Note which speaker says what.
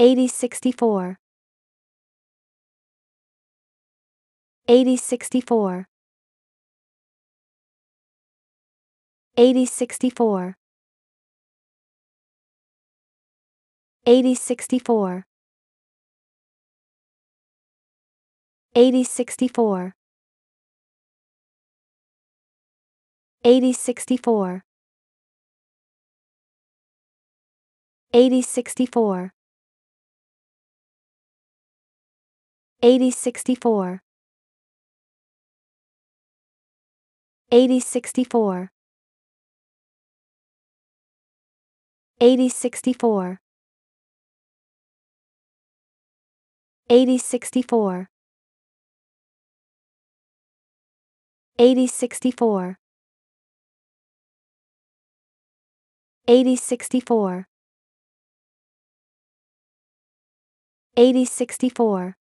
Speaker 1: 8064 8064 8064 8064 8064 8064 8064 8064 8064 8064 8064 8064 8064 8064